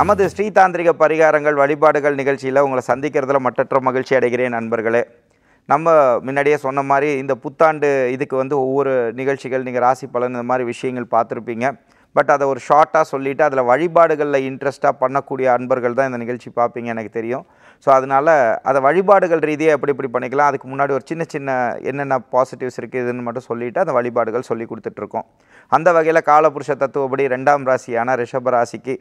நமது ஸ்ரீதாந்திரிக பரிகாரங்கள் வழிபாடுகள் நிகழ்ச்சியில் உங்களை சந்திக்கிறதுல மற்றற்ற மகிழ்ச்சி அடைகிறேன் நண்பர்களே நம்ம முன்னாடியே சொன்ன மாதிரி இந்த புத்தாண்டு இதுக்கு வந்து ஒவ்வொரு நிகழ்ச்சிகள் நீங்கள் ராசி பலன் இந்த மாதிரி விஷயங்கள் பார்த்துருப்பீங்க பட் அதை ஒரு ஷார்ட்டாக சொல்லிவிட்டு அதில் வழிபாடுகளில் இன்ட்ரெஸ்ட்டாக பண்ணக்கூடிய அன்பர்கள் தான் இந்த நிகழ்ச்சி பார்ப்பீங்க எனக்கு தெரியும் ஸோ அதனால் அதை வழிபாடுகள் ரீதியாக எப்படி இப்படி பண்ணிக்கலாம் அதுக்கு முன்னாடி ஒரு சின்ன சின்ன என்னென்ன பாசிட்டிவ்ஸ் இருக்குது இதுன்னு மட்டும் சொல்லிவிட்டு அந்த வழிபாடுகள் சொல்லி கொடுத்துட்ருக்கோம் அந்த வகையில் காலபுருஷ தத்துவப்படி ரெண்டாம் ராசியான ரிஷப ராசிக்கு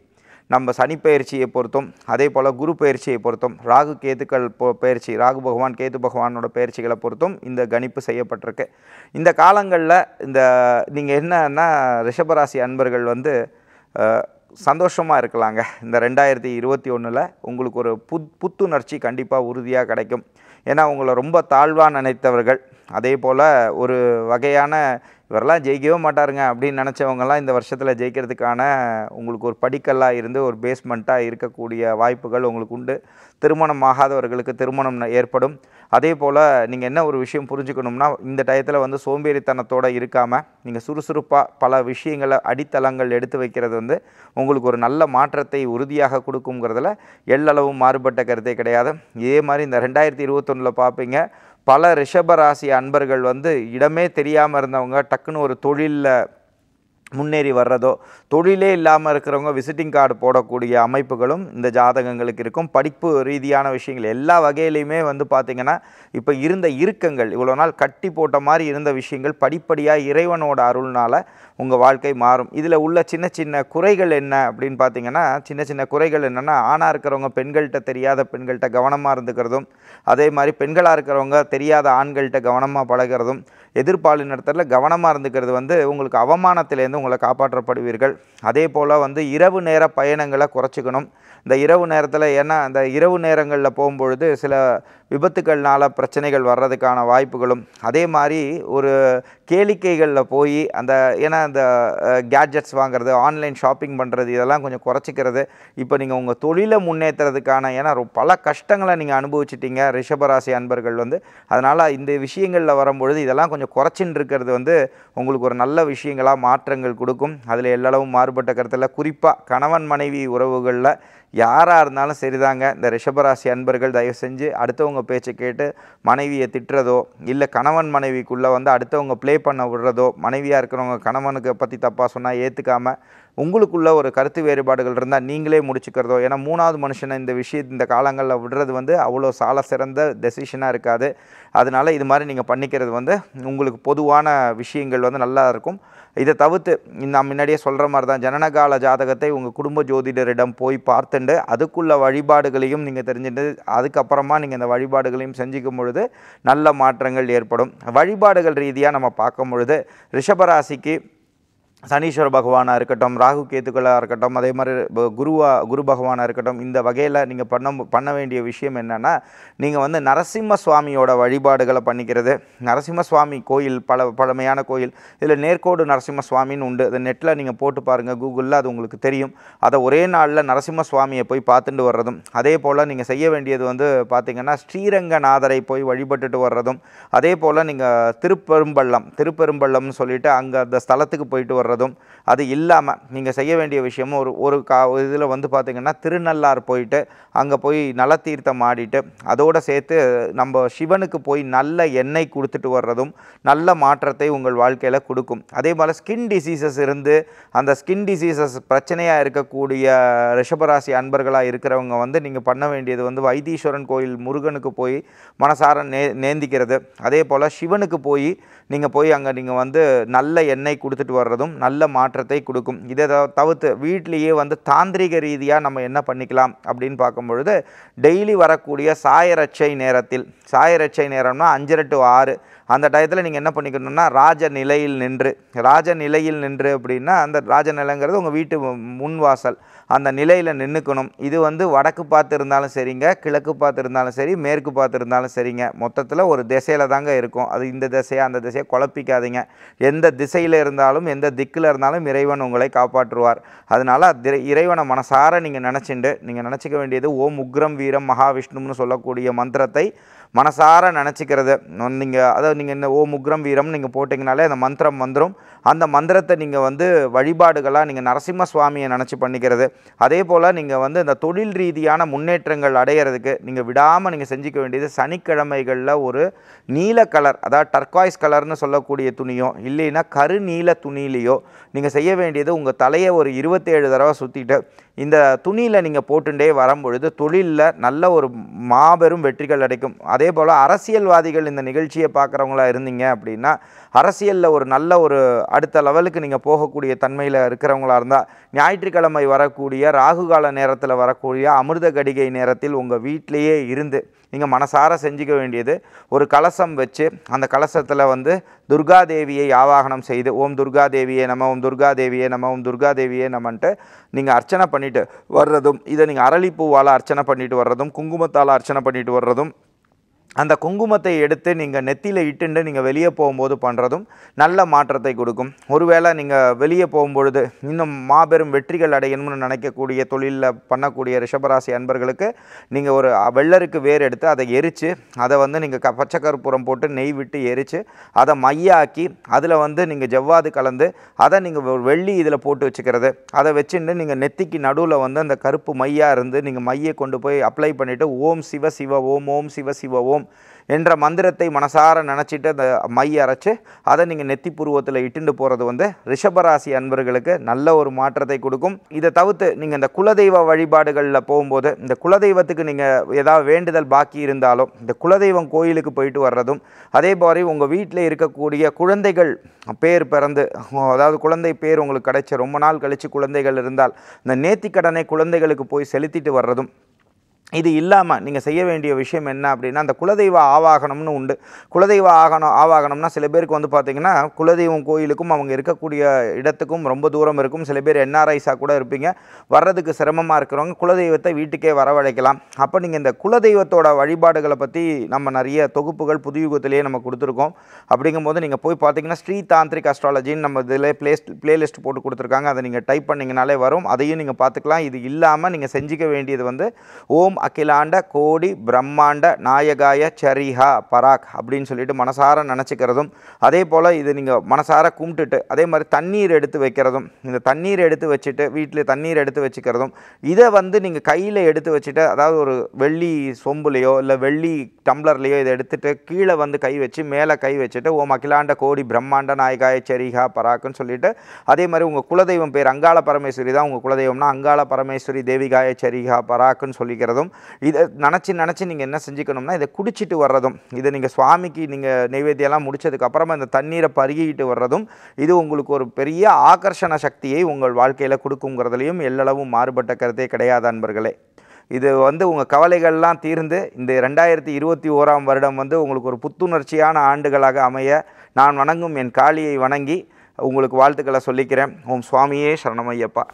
நம்ம சனி பயிற்சியை பொறுத்தும் அதே போல் குரு பயிற்சியை பொறுத்தும் ராகு கேதுக்கள் பயிற்சி ராகு பகவான் கேது பகவானோட பயிற்சிகளை பொறுத்தும் இந்த கணிப்பு செய்யப்பட்டிருக்கு இந்த காலங்களில் இந்த நீங்கள் என்னன்னா ரிஷபராசி அன்பர்கள் வந்து சந்தோஷமாக இருக்கலாங்க இந்த ரெண்டாயிரத்தி இருபத்தி ஒன்றில் உங்களுக்கு ஒரு புத் புத்துணர்ச்சி கண்டிப்பாக உறுதியாக கிடைக்கும் ஏன்னா உங்களை ரொம்ப தாழ்வாக நினைத்தவர்கள் அதே போல் ஒரு வகையான இவரெல்லாம் ஜெயிக்கவே மாட்டாருங்க அப்படின்னு நினச்சவங்கலாம் இந்த வருஷத்தில் ஜெயிக்கிறதுக்கான உங்களுக்கு ஒரு படிக்கல்லாக இருந்து ஒரு பேஸ்மெண்ட்டாக இருக்கக்கூடிய வாய்ப்புகள் உங்களுக்கு உண்டு திருமணம் ஆகாதவர்களுக்கு திருமணம் ஏற்படும் அதே போல் நீங்கள் என்ன ஒரு விஷயம் புரிஞ்சுக்கணும்னா இந்த டயத்தில் வந்து சோம்பேறித்தனத்தோடு இருக்காமல் நீங்கள் சுறுசுறுப்பாக பல விஷயங்களை அடித்தளங்கள் எடுத்து வைக்கிறது வந்து உங்களுக்கு ஒரு நல்ல மாற்றத்தை உறுதியாக கொடுக்குங்கிறதுல எள்ளளவும் மாறுபட்ட கருத்தே கிடையாது இதே மாதிரி இந்த ரெண்டாயிரத்தி இருபத்தொன்னில் பார்ப்பீங்க பல ரிஷபராசி அன்பர்கள் வந்து இடமே தெரியாமல் இருந்தவங்க டக்குன்னு ஒரு தொழிலில் முன்னேறி வர்றதோ தொழிலே இல்லாமல் இருக்கிறவங்க விசிட்டிங் கார்டு போடக்கூடிய அமைப்புகளும் இந்த ஜாதகங்களுக்கு இருக்கும் படிப்பு ரீதியான விஷயங்கள் எல்லா வகையிலையுமே வந்து பார்த்திங்கன்னா இப்போ இருந்த இறுக்கங்கள் இவ்வளோ நாள் கட்டி போட்ட மாதிரி இருந்த விஷயங்கள் படிப்படியாக இறைவனோட அருள்னால் உங்கள் வாழ்க்கை மாறும் இதில் உள்ள சின்ன சின்ன குறைகள் என்ன அப்படின்னு பார்த்திங்கன்னா சின்ன சின்ன குறைகள் என்னென்னா ஆணாக இருக்கிறவங்க பெண்கள்கிட்ட தெரியாத பெண்கள்கிட்ட கவனமாக இருந்துக்கிறதும் அதே மாதிரி பெண்களாக இருக்கிறவங்க தெரியாத ஆண்கள்கிட்ட கவனமாக பழகிறதும் நடத்தல கவனமாக இருந்துக்கிறது வந்து உங்களுக்கு அவமானத்திலேருந்து உங்களை காப்பாற்றப்படுவீர்கள் அதே போல் வந்து இரவு நேர பயணங்களை குறைச்சிக்கணும் இந்த இரவு நேரத்தில் ஏன்னா அந்த இரவு நேரங்களில் போகும்பொழுது சில விபத்துக்கள்னால் பிரச்சனைகள் வர்றதுக்கான வாய்ப்புகளும் அதே மாதிரி ஒரு கேளிக்கைகளில் போய் அந்த ஏன்னா அந்த கேட்ஜெட்ஸ் வாங்குறது ஆன்லைன் ஷாப்பிங் பண்ணுறது இதெல்லாம் கொஞ்சம் குறைச்சிக்கிறது இப்போ நீங்கள் உங்கள் தொழிலை முன்னேற்றுறதுக்கான ஏன்னா பல கஷ்டங்களை நீங்கள் அனுபவிச்சிட்டிங்க ரிஷபராசி அன்பர்கள் வந்து அதனால் இந்த விஷயங்களில் வரும்பொழுது இதெல்லாம் கொஞ்சம் குறைச்சின்னு இருக்கிறது வந்து உங்களுக்கு ஒரு நல்ல விஷயங்களாக மாற்றங்கள் கொடுக்கும் அதில் எல்லளவும் மாறுபட்ட கருத்தில் குறிப்பாக கணவன் மனைவி உறவுகளில் யாராக இருந்தாலும் சரிதாங்க இந்த ரிஷபராசி அன்பர்கள் தயவு செஞ்சு அடுத்தவங்க பேச்சை கேட்டு மனைவியை திட்டுறதோ இல்லை கணவன் மனைவிக்குள்ளே வந்து அடுத்தவங்க ப்ளே பண்ண விடுறதோ மனைவியாக இருக்கிறவங்க கணவனுக்கு பற்றி தப்பாக சொன்னால் ஏற்றுக்காமல் உங்களுக்குள்ள ஒரு கருத்து வேறுபாடுகள் இருந்தால் நீங்களே முடிச்சுக்கிறதோ ஏன்னா மூணாவது மனுஷனை இந்த விஷய இந்த காலங்களில் விடுறது வந்து அவ்வளோ சால சிறந்த டெசிஷனாக இருக்காது அதனால் இது மாதிரி நீங்கள் பண்ணிக்கிறது வந்து உங்களுக்கு பொதுவான விஷயங்கள் வந்து நல்லா இருக்கும் இதை தவிர்த்து நான் முன்னாடியே சொல்கிற மாதிரி தான் ஜனனகால ஜாதகத்தை உங்கள் குடும்ப ஜோதிடரிடம் போய் பார்த்துண்டு அதுக்குள்ள வழிபாடுகளையும் நீங்கள் தெரிஞ்சுட்டு அதுக்கப்புறமா நீங்கள் இந்த வழிபாடுகளையும் செஞ்சுக்கும் பொழுது நல்ல மாற்றங்கள் ஏற்படும் வழிபாடுகள் ரீதியாக நம்ம பார்க்கும் பொழுது ரிஷபராசிக்கு சனீஸ்வர பகவானாக இருக்கட்டும் ராகு கேத்துக்களாக இருக்கட்டும் அதே மாதிரி குருவா குரு பகவானாக இருக்கட்டும் இந்த வகையில் நீங்கள் பண்ண பண்ண வேண்டிய விஷயம் என்னென்னா நீங்கள் வந்து நரசிம்ம சுவாமியோட வழிபாடுகளை பண்ணிக்கிறது நரசிம்ம சுவாமி கோயில் பல பழமையான கோயில் இதில் நேர்கோடு நரசிம்ம சுவாமின்னு உண்டு அதை நெட்டில் நீங்கள் போட்டு பாருங்கள் கூகுளில் அது உங்களுக்கு தெரியும் அதை ஒரே நாளில் நரசிம்ம சுவாமியை போய் பார்த்துட்டு வர்றதும் அதே போல் நீங்கள் செய்ய வேண்டியது வந்து பார்த்திங்கன்னா ஸ்ரீரங்கநாதரை போய் வழிபட்டுட்டு வர்றதும் அதே போல் நீங்கள் திருப்பெரும்பள்ளம் திருப்பெரும்பள்ளம்னு சொல்லிவிட்டு அங்கே அந்த ஸ்தலத்துக்கு போயிட்டு வர்றது வர்றதும் அது இல்லாமல் நீங்கள் செய்ய வேண்டிய விஷயமும் ஒரு ஒரு கா இதில் வந்து பார்த்திங்கன்னா திருநள்ளார் போயிட்டு அங்கே போய் நலத்தீர்த்தம் ஆடிட்டு அதோடு சேர்த்து நம்ம சிவனுக்கு போய் நல்ல எண்ணெய் கொடுத்துட்டு வர்றதும் நல்ல மாற்றத்தை உங்கள் வாழ்க்கையில் கொடுக்கும் அதே போல் ஸ்கின் டிசீசஸ் இருந்து அந்த ஸ்கின் டிசீசஸ் பிரச்சனையாக இருக்கக்கூடிய ரிஷபராசி அன்பர்களாக இருக்கிறவங்க வந்து நீங்கள் பண்ண வேண்டியது வந்து வைத்தீஸ்வரன் கோயில் முருகனுக்கு போய் மனசார நே நேந்திக்கிறது அதே போல் சிவனுக்கு போய் நீங்கள் போய் அங்கே நீங்கள் வந்து நல்ல எண்ணெய் கொடுத்துட்டு வர்றதும் நல்ல மாற்றத்தை கொடுக்கும் இதை தவிர்த்து வீட்லேயே வந்து தாந்திரிக ரீதியாக நம்ம என்ன பண்ணிக்கலாம் அப்படின்னு பார்க்கும்பொழுது டெய்லி வரக்கூடிய சாயரட்சை நேரத்தில் சாயரட்சை நேரம்னா அஞ்சரை டு ஆறு அந்த டயத்தில் நீங்கள் என்ன பண்ணிக்கணும்னா ராஜ நிலையில் நின்று ராஜ நிலையில் நின்று அப்படின்னா அந்த ராஜ நிலைங்கிறது உங்கள் வீட்டு முன் வாசல் அந்த நிலையில் நின்றுக்கணும் இது வந்து வடக்கு பார்த்து இருந்தாலும் சரிங்க கிழக்கு பார்த்து இருந்தாலும் சரி மேற்கு பார்த்து இருந்தாலும் சரிங்க மொத்தத்தில் ஒரு திசையில் தாங்க இருக்கும் அது இந்த திசையாக அந்த திசையை குழப்பிக்காதீங்க எந்த திசையில் இருந்தாலும் எந்த திக்கில் இருந்தாலும் இறைவன் உங்களை காப்பாற்றுவார் அதனால் இறைவனை மனசார நீங்கள் நினச்சிண்டு நீங்கள் நினச்சிக்க வேண்டியது ஓம் உக்ரம் வீரம் மகாவிஷ்ணுன்னு சொல்லக்கூடிய மந்திரத்தை மனசார நினச்சிக்கிறது நீங்கள் அதாவது நீங்கள் இந்த ஓ முக்ரம் வீரம் நீங்கள் போட்டிங்கனாலே அந்த மந்திரம் வந்துடும் அந்த மந்திரத்தை நீங்கள் வந்து வழிபாடுகளாக நீங்கள் நரசிம்ம சுவாமியை நினச்சி பண்ணிக்கிறது அதே போல் நீங்கள் வந்து இந்த தொழில் ரீதியான முன்னேற்றங்கள் அடையிறதுக்கு நீங்கள் விடாமல் நீங்கள் செஞ்சுக்க வேண்டியது சனிக்கிழமைகளில் ஒரு நீல கலர் அதாவது டர்காய்ஸ் கலர்னு சொல்லக்கூடிய துணியோ இல்லைன்னா கருநீல துணியிலையோ நீங்கள் செய்ய வேண்டியது உங்கள் தலையை ஒரு இருபத்தேழு தடவை சுற்றிட்டு இந்த துணியில் நீங்கள் போட்டுட்டே வரும்பொழுது தொழிலில் நல்ல ஒரு மாபெரும் வெற்றிகள் கிடைக்கும் அதே போல் அரசியல்வாதிகள் இந்த நிகழ்ச்சியை பார்க்குறவங்களா இருந்தீங்க அப்படின்னா அரசியலில் ஒரு நல்ல ஒரு அடுத்த லெவலுக்கு நீங்கள் போகக்கூடிய தன்மையில் இருக்கிறவங்களா இருந்தால் ஞாயிற்றுக்கிழமை வரக்கூடிய ராகுகால நேரத்தில் வரக்கூடிய அமிர்த கடிகை நேரத்தில் உங்கள் வீட்டிலையே இருந்து நீங்கள் மனசார செஞ்சுக்க வேண்டியது ஒரு கலசம் வச்சு அந்த கலசத்தில் வந்து துர்காதேவியை ஆவாகனம் செய்து ஓம் துர்காதேவியே நம்ம ஓம் துர்காதேவியே நம்ம ஓம் துர்காதேவியே நம்மன்ட்டு நீங்கள் அர்ச்சனை பண்ணி பண்ணிட்டு வர்றதும் இதை நீங்கள் அரளிப்பூவால் அர்ச்சனை பண்ணிட்டு வர்றதும் குங்குமத்தால் அர்ச்சனை பண்ணிட்டு வர்றதும் அந்த குங்குமத்தை எடுத்து நீங்கள் நெத்தியில் இட்டுண்டு நீங்கள் வெளியே போகும்போது பண்ணுறதும் நல்ல மாற்றத்தை கொடுக்கும் ஒருவேளை நீங்கள் வெளியே போகும்பொழுது இன்னும் மாபெரும் வெற்றிகள் அடையணும்னு நினைக்கக்கூடிய தொழிலில் பண்ணக்கூடிய ரிஷபராசி அன்பர்களுக்கு நீங்கள் ஒரு வெள்ளருக்கு வேர் எடுத்து அதை எரித்து அதை வந்து நீங்கள் க பச்சைக்கருப்புறம் போட்டு நெய் விட்டு எரித்து அதை மையாக்கி அதில் வந்து நீங்கள் ஜவ்வாது கலந்து அதை நீங்கள் வெள்ளி இதில் போட்டு வச்சுக்கிறது அதை வச்சுட்டு நீங்கள் நெத்திக்கு நடுவில் வந்து அந்த கருப்பு மையாக இருந்து நீங்கள் மையை கொண்டு போய் அப்ளை பண்ணிவிட்டு ஓம் சிவ சிவ ஓம் ஓம் சிவ சிவ ஓம் என்ற மந்திரத்தை மனசார நினச்சிட்டு அந்த மை அரைச்சி அதை நீங்கள் நெத்தி புருவத்தில் இட்டுண்டு போகிறது வந்து ரிஷபராசி அன்பர்களுக்கு நல்ல ஒரு மாற்றத்தை கொடுக்கும் இதை தவிர்த்து நீங்கள் இந்த குலதெய்வ வழிபாடுகளில் போகும்போது இந்த குலதெய்வத்துக்கு நீங்கள் ஏதாவது வேண்டுதல் பாக்கி இருந்தாலும் இந்த குலதெய்வம் கோயிலுக்கு போயிட்டு வர்றதும் அதே மாதிரி உங்கள் வீட்டில் இருக்கக்கூடிய குழந்தைகள் பேர் பிறந்து அதாவது குழந்தை பேர் உங்களுக்கு கிடைச்ச ரொம்ப நாள் கழித்து குழந்தைகள் இருந்தால் இந்த நேத்திக்கடனை குழந்தைகளுக்கு போய் செலுத்திட்டு வர்றதும் இது இல்லாமல் நீங்கள் செய்ய வேண்டிய விஷயம் என்ன அப்படின்னா அந்த குலதெய்வ ஆவாகனம்னு உண்டு குலதெய்வ ஆகணும் ஆவாகனம்னா சில பேருக்கு வந்து பார்த்திங்கன்னா குலதெய்வம் கோயிலுக்கும் அவங்க இருக்கக்கூடிய இடத்துக்கும் ரொம்ப தூரம் இருக்கும் சில பேர் என்ஆர்ஐஸாக கூட இருப்பீங்க வர்றதுக்கு சிரமமாக இருக்கிறவங்க குலதெய்வத்தை வீட்டுக்கே வரவழைக்கலாம் அப்போ நீங்கள் இந்த குலதெய்வத்தோட வழிபாடுகளை பற்றி நம்ம நிறைய தொகுப்புகள் புதுயுகத்திலேயே நம்ம கொடுத்துருக்கோம் அப்படிங்கும்போது நீங்கள் போய் பார்த்தீங்கன்னா ஸ்ரீ தாந்திரிக் அஸ்ட்ராலஜின்னு நம்ம இதில் ப்ளே ப்ளேலிஸ்ட் போட்டு கொடுத்துருக்காங்க அதை நீங்கள் டைப் பண்ணிங்கனாலே வரும் அதையும் நீங்கள் பார்த்துக்கலாம் இது இல்லாமல் நீங்கள் செஞ்சிக்க வேண்டியது வந்து ஓம் அகிலாண்ட கோடி பிரம்மாண்ட நாயகாய சரிஹா பராக் அப்படின்னு சொல்லிட்டு மனசார நினச்சிக்கிறதும் அதே போல் இது நீங்கள் மனசார கும்பிட்டுட்டு அதே மாதிரி தண்ணீர் எடுத்து வைக்கிறதும் இந்த தண்ணீர் எடுத்து வச்சுட்டு வீட்டில் தண்ணீர் எடுத்து வச்சுக்கிறதும் இதை வந்து நீங்கள் கையில் எடுத்து வச்சுட்டு அதாவது ஒரு வெள்ளி சொம்புலேயோ இல்லை வெள்ளி டம்ளர்லேயோ இதை எடுத்துகிட்டு கீழே வந்து கை வச்சு மேலே கை வச்சுட்டு ஓம் அகிலாண்ட கோடி பிரம்மாண்ட நாயகாய சரிஹா பராக்குன்னு சொல்லிட்டு அதே மாதிரி உங்கள் குலதெய்வம் பேர் அங்காள பரமேஸ்வரி தான் உங்கள் குலதெய்வம்னா அங்காள பரமேஸ்வரி தேவிகாய சரிகா பராக்குன்னு சொல்லிக்கிறதும் வேண்டும் இதை நினச்சி நினச்சி நீங்கள் என்ன செஞ்சுக்கணும்னா இதை குடிச்சிட்டு வர்றதும் இதை நீங்கள் சுவாமிக்கு நீங்கள் நைவேத்தியெல்லாம் முடித்ததுக்கப்புறமா இந்த தண்ணீரை பருகிக்கிட்டு வர்றதும் இது உங்களுக்கு ஒரு பெரிய ஆகர்ஷண சக்தியை உங்கள் வாழ்க்கையில் கொடுக்குங்கிறதுலையும் எல்லளவும் மாறுபட்ட கருத்தே கிடையாது அன்பர்களே இது வந்து உங்கள் கவலைகள்லாம் தீர்ந்து இந்த ரெண்டாயிரத்தி இருபத்தி ஓராம் வருடம் வந்து உங்களுக்கு ஒரு புத்துணர்ச்சியான ஆண்டுகளாக அமைய நான் வணங்கும் என் காளியை வணங்கி உங்களுக்கு வாழ்த்துக்களை சொல்லிக்கிறேன் ஓம் சுவாமியே சரணமையப்பா